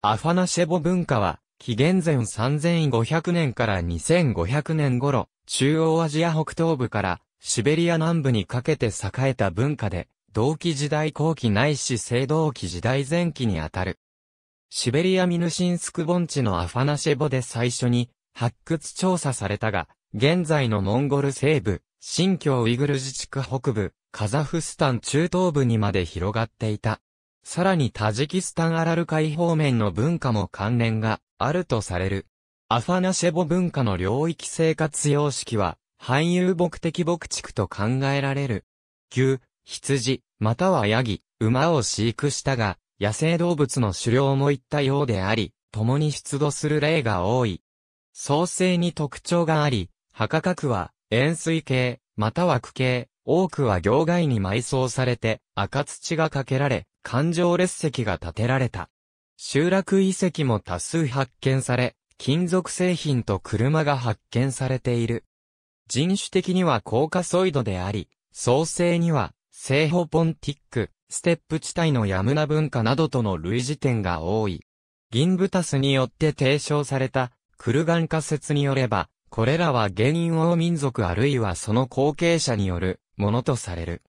アファナシェボ文化は、紀元前3500年から2500年頃、中央アジア北東部からシベリア南部にかけて栄えた文化で、同期時代後期ないし青銅期時代前期にあたる。シベリアミヌシンスク盆地のアファナシェボで最初に発掘調査されたが、現在のモンゴル西部、新疆ウイグル自治区北部、カザフスタン中東部にまで広がっていた。さらにタジキスタンアラル海方面の文化も関連があるとされる。アファナシェボ文化の領域生活様式は、汎有牧的牧畜と考えられる。牛、羊、またはヤギ、馬を飼育したが、野生動物の狩猟もいったようであり、共に出土する例が多い。創生に特徴があり、墓角は塩水系、または区系、多くは行外に埋葬されて赤土がかけられ、環状列石が建てられた。集落遺跡も多数発見され、金属製品と車が発見されている。人種的には高カソイドであり、創生には、西ホポンティック、ステップ地帯のヤムナ文化などとの類似点が多い。ギンブタスによって提唱された、クルガン仮説によれば、これらは原因王民族あるいはその後継者によるものとされる。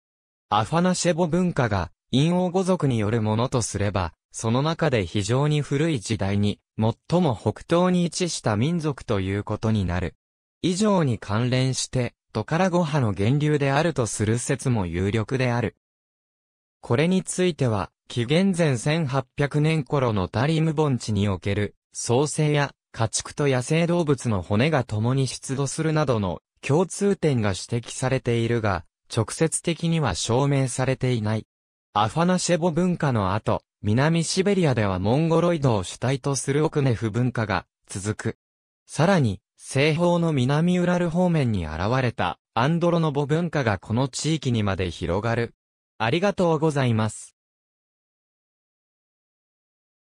アファナシェボ文化が陰王語族によるものとすれば、その中で非常に古い時代に、最も北東に位置した民族ということになる。以上に関連して、トカラゴ派の源流であるとする説も有力である。これについては、紀元前1800年頃のタリム盆地における、創生や家畜と野生動物の骨が共に出土するなどの共通点が指摘されているが、直接的には証明されていない。アファナシェボ文化の後、南シベリアではモンゴロイドを主体とするオクネフ文化が続く。さらに、西方の南ウラル方面に現れたアンドロノボ文化がこの地域にまで広がる。ありがとうございます。